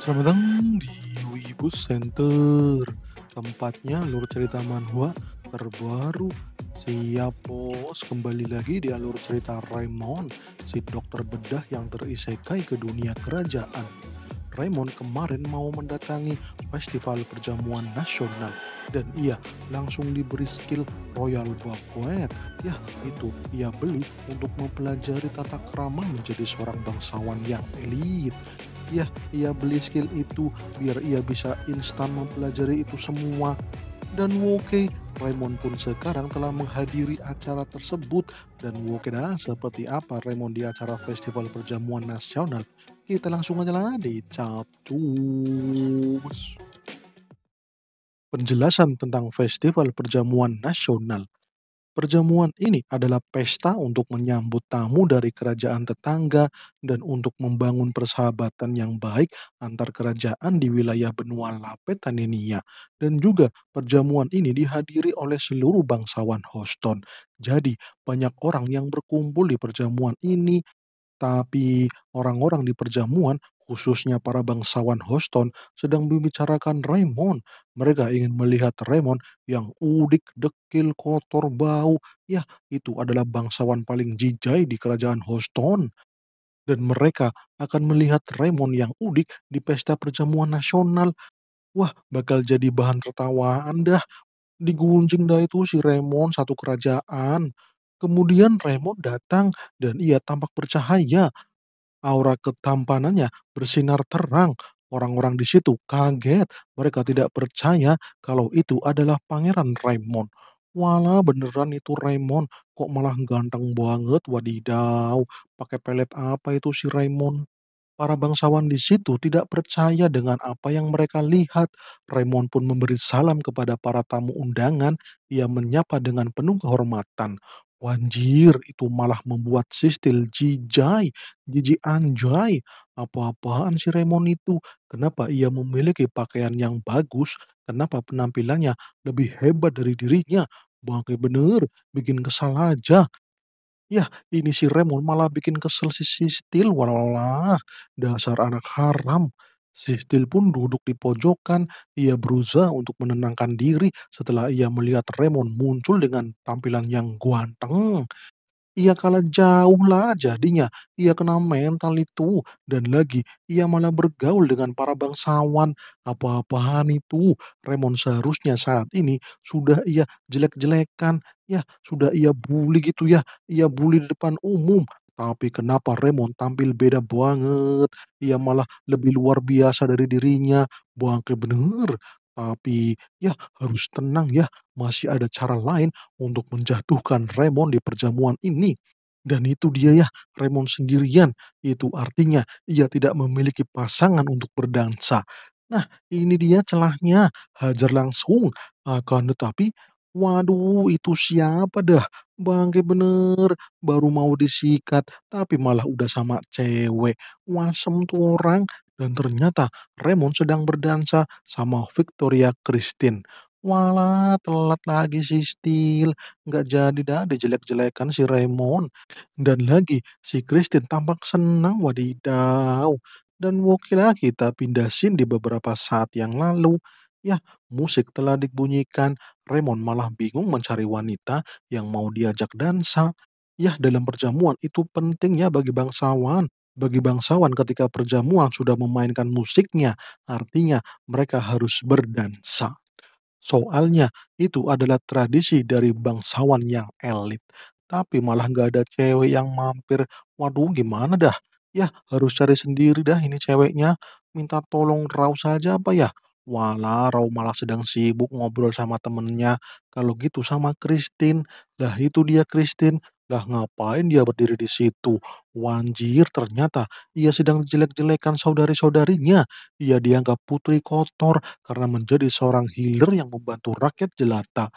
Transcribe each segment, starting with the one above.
Selamat datang di Wibus Center Tempatnya alur cerita Manhua terbaru Siap bos, kembali lagi di alur cerita Raymond Si dokter bedah yang terisekai ke dunia kerajaan Raymond kemarin mau mendatangi festival perjamuan nasional dan ia langsung diberi skill Royal Banquet. Ya, itu ia beli untuk mempelajari tata krama menjadi seorang bangsawan yang elit ya ia beli skill itu biar ia bisa instan mempelajari itu semua. Dan Woke, Raymond pun sekarang telah menghadiri acara tersebut dan Woke dah seperti apa Raymond di acara Festival Perjamuan Nasional. Kita langsung aja lah di Capcus. Penjelasan tentang Festival Perjamuan Nasional Perjamuan ini adalah pesta untuk menyambut tamu dari kerajaan tetangga dan untuk membangun persahabatan yang baik antar kerajaan di wilayah benua Lapetanenia. Dan juga perjamuan ini dihadiri oleh seluruh bangsawan Houston. Jadi banyak orang yang berkumpul di perjamuan ini, tapi orang-orang di perjamuan khususnya para bangsawan Houston, sedang membicarakan Raymond. Mereka ingin melihat Raymond yang udik, dekil, kotor, bau. Ya, itu adalah bangsawan paling jijai di kerajaan Houston. Dan mereka akan melihat Raymond yang udik di pesta perjamuan nasional. Wah, bakal jadi bahan tertawaan dah. Digunjing dah itu si Raymond satu kerajaan. Kemudian Raymond datang dan ia tampak bercahaya Aura ketampanannya bersinar terang. Orang-orang di situ kaget. Mereka tidak percaya kalau itu adalah Pangeran Raymond. Walah beneran itu Raymond, kok malah ganteng banget, wadidaw. Pakai pelet apa itu si Raymond? Para bangsawan di situ tidak percaya dengan apa yang mereka lihat. Raymond pun memberi salam kepada para tamu undangan. Ia menyapa dengan penuh kehormatan. Wanjir, itu malah membuat Sistil jijai, jijik anjay. Apa-apaan si Raymond itu? Kenapa ia memiliki pakaian yang bagus? Kenapa penampilannya lebih hebat dari dirinya? Bangke bener, bikin kesal aja. Ya, ini si Raymond malah bikin kesel si Sistil, Walau dasar anak haram. Sistil pun duduk di pojokan, ia berusaha untuk menenangkan diri setelah ia melihat Remon muncul dengan tampilan yang guanteng. Ia kalah jauh lah jadinya, ia kena mental itu, dan lagi ia malah bergaul dengan para bangsawan. Apa-apaan itu, Remon seharusnya saat ini sudah ia jelek-jelekan, ya sudah ia bully gitu ya, ia bully di depan umum, tapi kenapa Raymond tampil beda banget? Ia malah lebih luar biasa dari dirinya. Bangke bener. Tapi ya harus tenang ya, masih ada cara lain untuk menjatuhkan Raymond di perjamuan ini. Dan itu dia ya, Raymond sendirian. Itu artinya ia tidak memiliki pasangan untuk berdansa. Nah, ini dia celahnya. Hajar langsung. Akan tetapi Waduh, itu siapa dah? Bangke bener, baru mau disikat, tapi malah udah sama cewek. Wasem tuh orang. Dan ternyata Raymond sedang berdansa sama Victoria Christine. Walah, telat lagi si Steel. Nggak jadi dah dijelek-jelekan si Raymond. Dan lagi, si Christine tampak senang wadidaw. Dan wakilah kita pindah scene di beberapa saat yang lalu. Ya, musik telah dibunyikan, Raymond malah bingung mencari wanita yang mau diajak dansa. ya dalam perjamuan itu penting ya bagi bangsawan. Bagi bangsawan ketika perjamuan sudah memainkan musiknya, artinya mereka harus berdansa. Soalnya itu adalah tradisi dari bangsawan yang elit. Tapi malah nggak ada cewek yang mampir. Waduh, gimana dah? ya harus cari sendiri dah ini ceweknya. Minta tolong Raus saja apa ya? Walah, Rau malah sedang sibuk ngobrol sama temennya. Kalau gitu sama Christine. Lah itu dia Christine. Lah ngapain dia berdiri di situ? Wanjir, ternyata ia sedang jelek-jelekan saudari-saudarinya. Ia dianggap putri kotor karena menjadi seorang healer yang membantu rakyat jelata.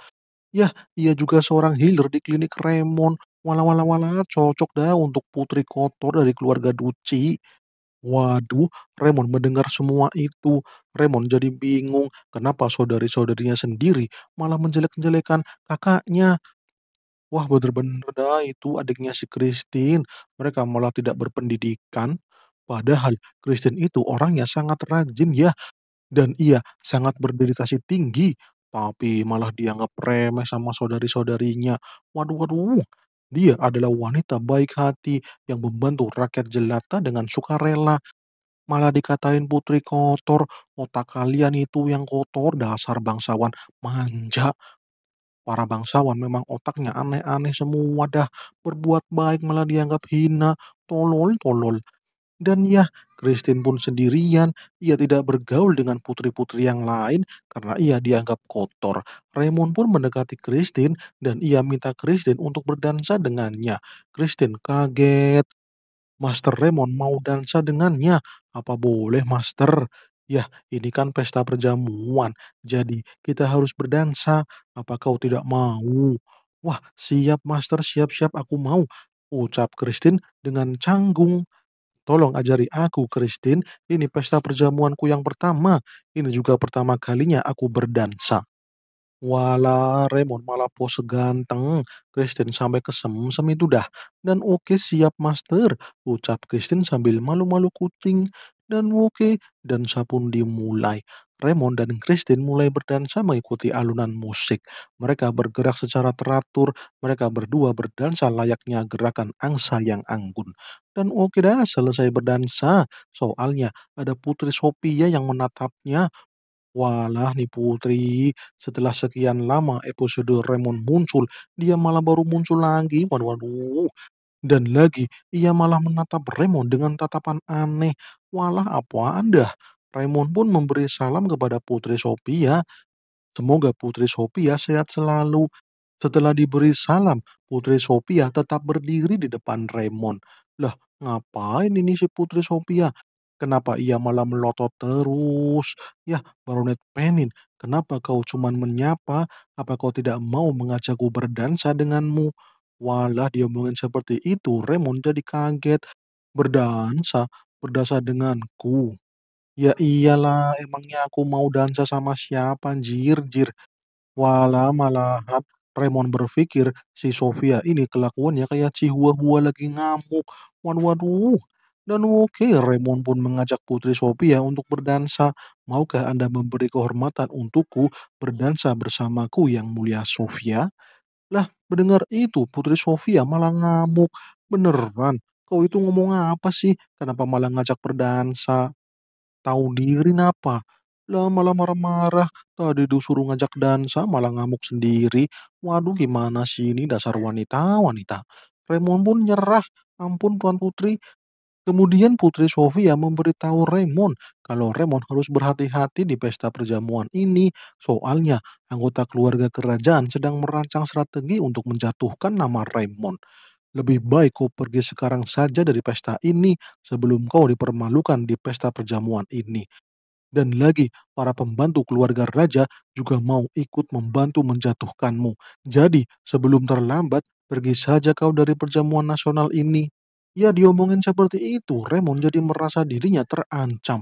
Yah, ia juga seorang healer di klinik Raymond. Wala-wala-wala cocok dah untuk putri kotor dari keluarga Duci. Waduh, Raymond mendengar semua itu, Raymond jadi bingung kenapa saudari-saudarinya sendiri malah menjelek-jelekan kakaknya. Wah, bener-bener dah itu adiknya si Christine. Mereka malah tidak berpendidikan. Padahal Christine itu orangnya sangat rajin ya. Dan ia sangat berdedikasi tinggi. Tapi malah dianggap remeh sama saudari-saudarinya. Waduh, waduh. Dia adalah wanita baik hati yang membantu rakyat jelata dengan sukarela. Malah dikatain putri kotor, otak kalian itu yang kotor, dasar bangsawan manja. Para bangsawan memang otaknya aneh-aneh semua dah, berbuat baik malah dianggap hina, tolol-tolol. Dan ya, Christine pun sendirian, ia tidak bergaul dengan putri-putri yang lain karena ia dianggap kotor. Raymond pun mendekati Christine dan ia minta Christine untuk berdansa dengannya. Christine kaget. Master Raymond mau dansa dengannya. Apa boleh, Master? Ya, ini kan pesta perjamuan. Jadi, kita harus berdansa. Apa kau tidak mau? Wah, siap master, siap-siap aku mau. Ucap Christine dengan canggung. Tolong ajari aku, Christine. Ini pesta perjamuanku yang pertama. Ini juga pertama kalinya aku berdansa. Wala, Raymond malah pose ganteng. Christine sampai kesemsem itu dah. Dan oke okay, siap, Master. Ucap Christine sambil malu-malu kucing. Dan oke, okay, dansa pun dimulai. Raymond dan Christine mulai berdansa mengikuti alunan musik. Mereka bergerak secara teratur, mereka berdua berdansa layaknya gerakan angsa yang anggun. Dan oke dah, selesai berdansa. Soalnya ada putri Sophia yang menatapnya, Walah nih putri, setelah sekian lama episode Raymond muncul, dia malah baru muncul lagi. Waduh, waduh. Dan lagi, ia malah menatap Raymond dengan tatapan aneh. Walah apa anda? Raymond pun memberi salam kepada Putri Sophia. Semoga Putri Sophia sehat selalu. Setelah diberi salam, Putri Sophia tetap berdiri di depan Raymond. Lah, ngapain ini si Putri Sophia? Kenapa ia malah melotot terus? Ya, Baronet Penin, kenapa kau cuma menyapa? Apa kau tidak mau mengajakku berdansa denganmu? Walah, diomongin seperti itu, Raymond jadi kaget. Berdansa, berdansa denganku. Ya iyalah, emangnya aku mau dansa sama siapa jir jir. wala malahan Raymond berpikir si Sofia ini kelakuannya kayak hua-hua lagi ngamuk. Waduh waduh. Dan oke, Raymond pun mengajak putri Sofia untuk berdansa. Maukah Anda memberi kehormatan untukku berdansa bersamaku yang mulia Sofia? Lah, mendengar itu putri Sofia malah ngamuk. Beneran, kau itu ngomong apa sih? Kenapa malah ngajak berdansa? Tahu diri napa? Lah malah marah-marah. Tadi disuruh ngajak dansa malah ngamuk sendiri. Waduh gimana sih ini dasar wanita-wanita. Raymond pun nyerah. Ampun Tuan Putri. Kemudian Putri Sofia memberitahu Raymond kalau Raymond harus berhati-hati di pesta perjamuan ini. Soalnya anggota keluarga kerajaan sedang merancang strategi untuk menjatuhkan nama Raymond. Lebih baik kau pergi sekarang saja dari pesta ini sebelum kau dipermalukan di pesta perjamuan ini. Dan lagi, para pembantu keluarga raja juga mau ikut membantu menjatuhkanmu. Jadi, sebelum terlambat, pergi saja kau dari perjamuan nasional ini. Ya, diomongin seperti itu, Raymond jadi merasa dirinya terancam.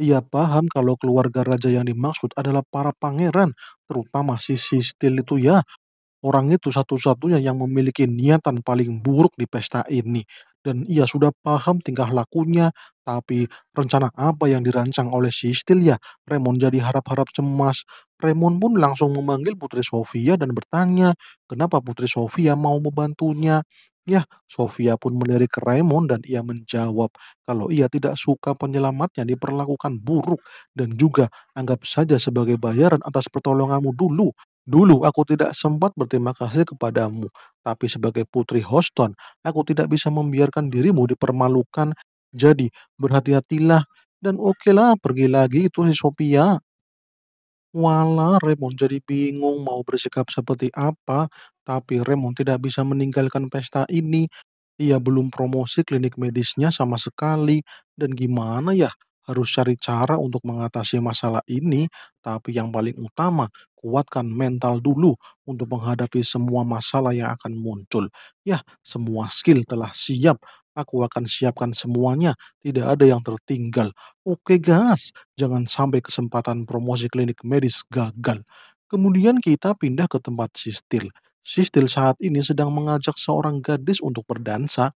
Ia paham kalau keluarga raja yang dimaksud adalah para pangeran, terutama si Sistil itu ya, Orang itu satu-satunya yang memiliki niatan paling buruk di pesta ini, dan ia sudah paham tingkah lakunya. Tapi rencana apa yang dirancang oleh si Stilia? Raymond jadi harap-harap cemas. Raymond pun langsung memanggil Putri Sofia dan bertanya, kenapa Putri Sofia mau membantunya? Ya, Sofia pun melirik Raymond dan ia menjawab kalau ia tidak suka penyelamatnya diperlakukan buruk dan juga anggap saja sebagai bayaran atas pertolonganmu dulu. Dulu aku tidak sempat berterima kasih kepadamu, tapi sebagai putri Houston, aku tidak bisa membiarkan dirimu dipermalukan. Jadi, berhati-hatilah dan okelah pergi lagi itu si Sophia. Wala, Raymond jadi bingung mau bersikap seperti apa, tapi Raymond tidak bisa meninggalkan pesta ini. Ia belum promosi klinik medisnya sama sekali, dan gimana ya? harus cari cara untuk mengatasi masalah ini, tapi yang paling utama kuatkan mental dulu untuk menghadapi semua masalah yang akan muncul. Ya, semua skill telah siap. Aku akan siapkan semuanya, tidak ada yang tertinggal. Oke gas, jangan sampai kesempatan promosi klinik medis gagal. Kemudian kita pindah ke tempat Sistil. Sistil saat ini sedang mengajak seorang gadis untuk berdansa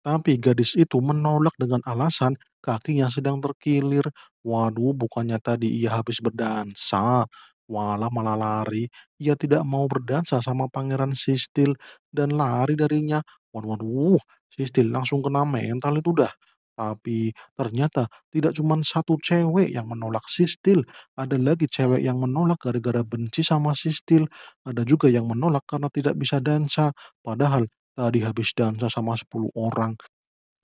tapi gadis itu menolak dengan alasan kakinya sedang terkilir. Waduh, bukannya tadi ia habis berdansa. Walah malah lari. Ia tidak mau berdansa sama pangeran Sistil dan lari darinya. Waduh, waduh, Sistil langsung kena mental itu dah. Tapi ternyata tidak cuma satu cewek yang menolak Sistil. Ada lagi cewek yang menolak gara-gara benci sama Sistil. Ada juga yang menolak karena tidak bisa dansa. Padahal tadi habis dansa sama 10 orang.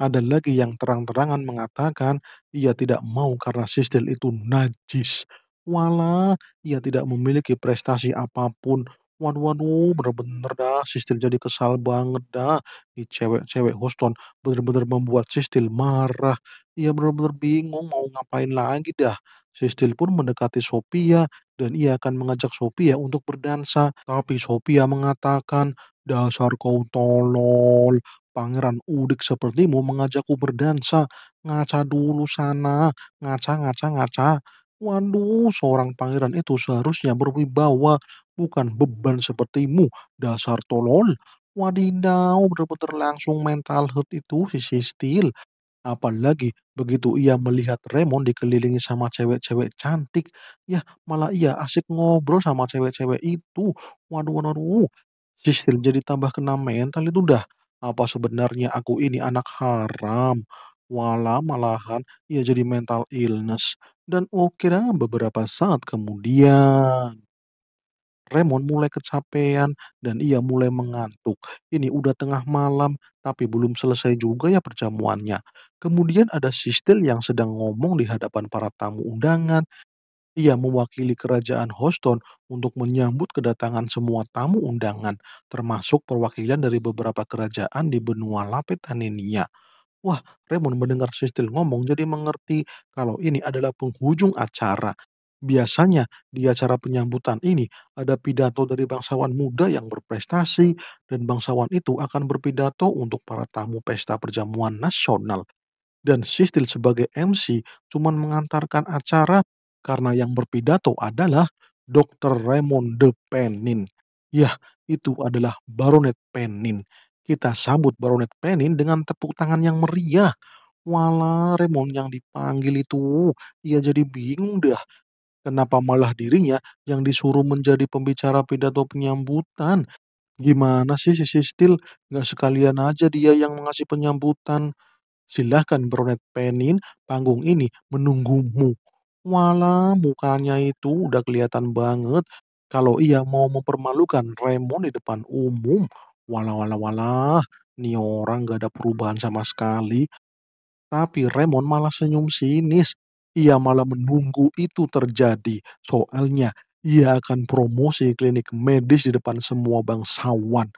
Ada lagi yang terang-terangan mengatakan ia tidak mau karena Sistil itu najis. Walah, ia tidak memiliki prestasi apapun. Waduh, waduh, bener-bener dah. Sistil jadi kesal banget dah. di cewek-cewek Houston bener-bener membuat Sistil marah. Ia bener-bener bingung mau ngapain lagi dah. Sistil pun mendekati Sophia dan ia akan mengajak Sophia untuk berdansa. Tapi Sophia mengatakan, Dasar kau tolol, pangeran udik sepertimu mengajakku berdansa. Ngaca dulu sana, ngaca, ngaca, ngaca. Waduh, seorang pangeran itu seharusnya berwibawa, bukan beban sepertimu, dasar tolol. Wadidaw, berputar langsung mental hurt itu sisi steel. Apalagi begitu ia melihat Raymond dikelilingi sama cewek-cewek cantik, ya malah ia asik ngobrol sama cewek-cewek itu. Waduh, waduh, waduh. Sistil jadi tambah kena mental itu dah. Apa sebenarnya aku ini anak haram? Walah malahan ia jadi mental illness. Dan ukira oh, beberapa saat kemudian, Raymond mulai kecapean dan ia mulai mengantuk. Ini udah tengah malam, tapi belum selesai juga ya perjamuannya. Kemudian ada Sistil yang sedang ngomong di hadapan para tamu undangan. Ia mewakili kerajaan Houston untuk menyambut kedatangan semua tamu undangan, termasuk perwakilan dari beberapa kerajaan di benua Lapetanenia. Wah, Raymond mendengar Cecil ngomong jadi mengerti kalau ini adalah penghujung acara. Biasanya di acara penyambutan ini ada pidato dari bangsawan muda yang berprestasi dan bangsawan itu akan berpidato untuk para tamu pesta perjamuan nasional. Dan Sistil sebagai MC cuma mengantarkan acara karena yang berpidato adalah Dr. Raymond de Penin. Yah, itu adalah Baronet Penin kita sambut Baronet Penin dengan tepuk tangan yang meriah. Walah, Remon yang dipanggil itu, ia jadi bingung dah. Kenapa malah dirinya yang disuruh menjadi pembicara pidato penyambutan? Gimana sih si Sistil? Nggak sekalian aja dia yang mengasih penyambutan. Silahkan Baronet Penin, panggung ini menunggumu. Walah, mukanya itu udah kelihatan banget kalau ia mau mempermalukan Raymond di depan umum. Walah walah walah, nih orang gak ada perubahan sama sekali. Tapi Raymond malah senyum sinis. Ia malah menunggu itu terjadi. Soalnya, ia akan promosi klinik medis di depan semua bangsawan.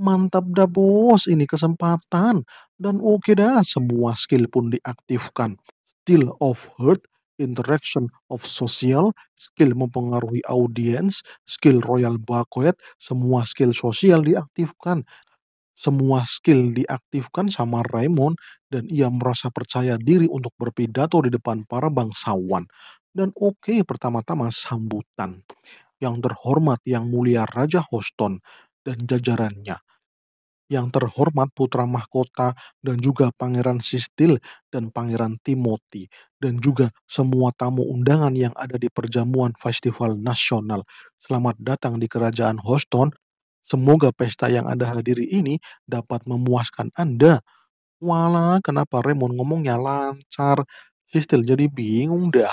Mantap dah bos, ini kesempatan. Dan oke dah, semua skill pun diaktifkan. Still of hurt interaction of social, skill mempengaruhi audiens, skill royal banquet, semua skill sosial diaktifkan. Semua skill diaktifkan sama Raymond dan ia merasa percaya diri untuk berpidato di depan para bangsawan. Dan oke okay, pertama-tama sambutan. Yang terhormat yang mulia Raja houston dan jajarannya. Yang terhormat putra mahkota dan juga Pangeran Sistil dan Pangeran Timothy dan juga semua tamu undangan yang ada di perjamuan festival nasional. Selamat datang di kerajaan Houston. Semoga pesta yang Anda hadiri ini dapat memuaskan Anda. Walah, kenapa Raymond ngomongnya lancar? Sistil jadi bingung dah.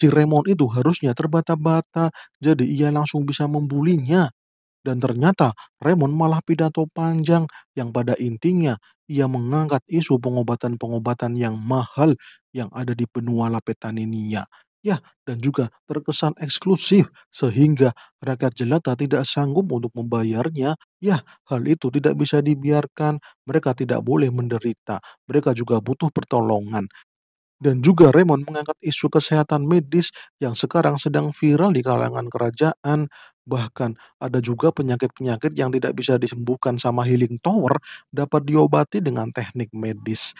Si Raymond itu harusnya terbata-bata, jadi ia langsung bisa membulinya. Dan ternyata Raymond malah pidato panjang yang pada intinya ia mengangkat isu pengobatan-pengobatan yang mahal yang ada di benua Lapetaninia. Ya, dan juga terkesan eksklusif sehingga rakyat jelata tidak sanggup untuk membayarnya. Ya, hal itu tidak bisa dibiarkan. Mereka tidak boleh menderita. Mereka juga butuh pertolongan dan juga Raymond mengangkat isu kesehatan medis yang sekarang sedang viral di kalangan kerajaan Bahkan ada juga penyakit-penyakit yang tidak bisa disembuhkan sama healing tower dapat diobati dengan teknik medis.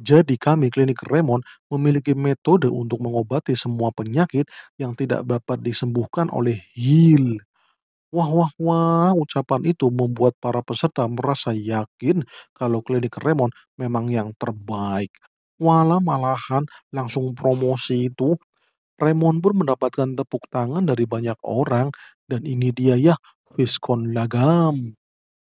Jadi kami klinik Remon memiliki metode untuk mengobati semua penyakit yang tidak dapat disembuhkan oleh heal. Wah, wah, wah, ucapan itu membuat para peserta merasa yakin kalau klinik Remon memang yang terbaik. Walah malahan langsung promosi itu Raymond pun mendapatkan tepuk tangan dari banyak orang dan ini dia ya Viscount Lagam.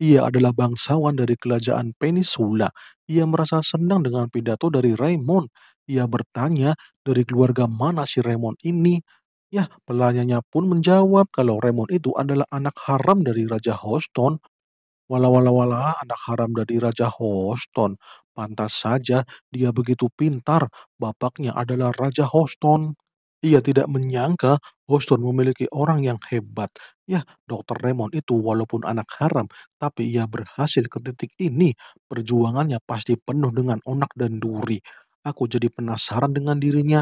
Ia adalah bangsawan dari kerajaan Peninsula. Ia merasa senang dengan pidato dari Raymond. Ia bertanya dari keluarga mana si Raymond ini. Ya, pelayannya pun menjawab kalau Raymond itu adalah anak haram dari Raja Houston. Wala-wala-wala anak haram dari Raja Houston. Pantas saja dia begitu pintar. Bapaknya adalah Raja Houston. Ia tidak menyangka Boston memiliki orang yang hebat. Ya, Dr. Raymond itu walaupun anak haram, tapi ia berhasil ke titik ini. Perjuangannya pasti penuh dengan onak dan duri. Aku jadi penasaran dengan dirinya.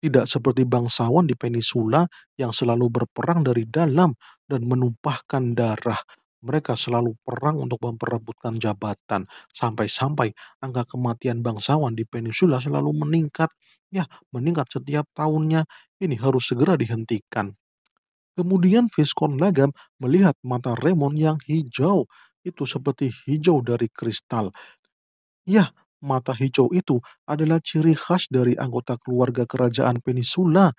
Tidak seperti bangsawan di peninsula yang selalu berperang dari dalam dan menumpahkan darah. Mereka selalu perang untuk memperebutkan jabatan, sampai-sampai angka kematian bangsawan di peninsula selalu meningkat. Ya, meningkat setiap tahunnya. Ini harus segera dihentikan. Kemudian Viscount Lagam melihat mata Raymond yang hijau. Itu seperti hijau dari kristal. Ya, mata hijau itu adalah ciri khas dari anggota keluarga kerajaan peninsula.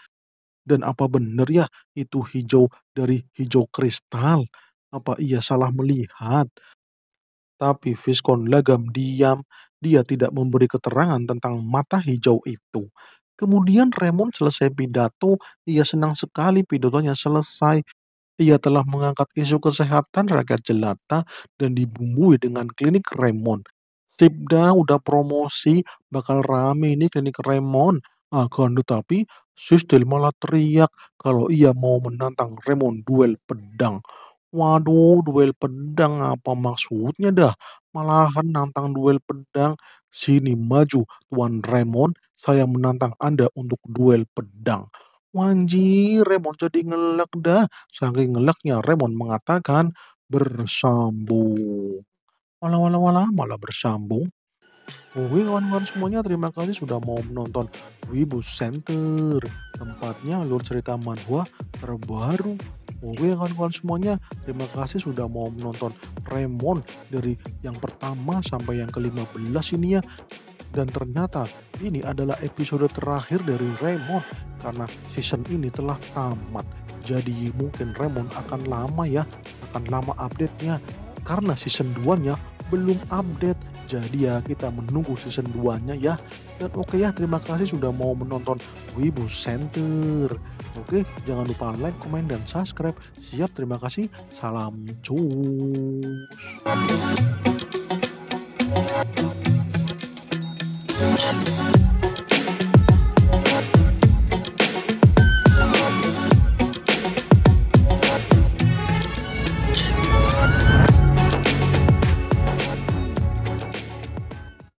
Dan apa benar ya itu hijau dari hijau kristal? Apa ia salah melihat? Tapi Viscount Legam diam, dia tidak memberi keterangan tentang mata hijau itu. Kemudian Raymond selesai pidato, ia senang sekali pidatonya selesai. Ia telah mengangkat isu kesehatan rakyat jelata dan dibumbui dengan klinik Raymond. Sibda udah promosi, bakal rame ini klinik Raymond. Akan ah, tetapi, Sistel malah teriak kalau ia mau menantang Raymond duel pedang. Waduh, duel pedang, apa maksudnya dah? Malahan nantang duel pedang. Sini maju, Tuan Raymond, saya menantang Anda untuk duel pedang. Wanji Raymond jadi ngelak dah. Saking ngelaknya, Raymond mengatakan bersambung. wala wala wala malah bersambung. Oke kawan-kawan semuanya terima kasih sudah mau menonton Wibu Center Tempatnya alur cerita manhua terbaru Oke ya, kawan-kawan semuanya, terima kasih sudah mau menonton Remon dari yang pertama sampai yang ke-15 ini ya. Dan ternyata ini adalah episode terakhir dari Remon karena season ini telah tamat. Jadi mungkin Remon akan lama ya, akan lama update-nya karena season 2-nya belum update jadi ya kita menunggu season 2 nya ya dan oke okay ya terima kasih sudah mau menonton Wibu Center oke okay, jangan lupa like komen dan subscribe siap terima kasih salam cus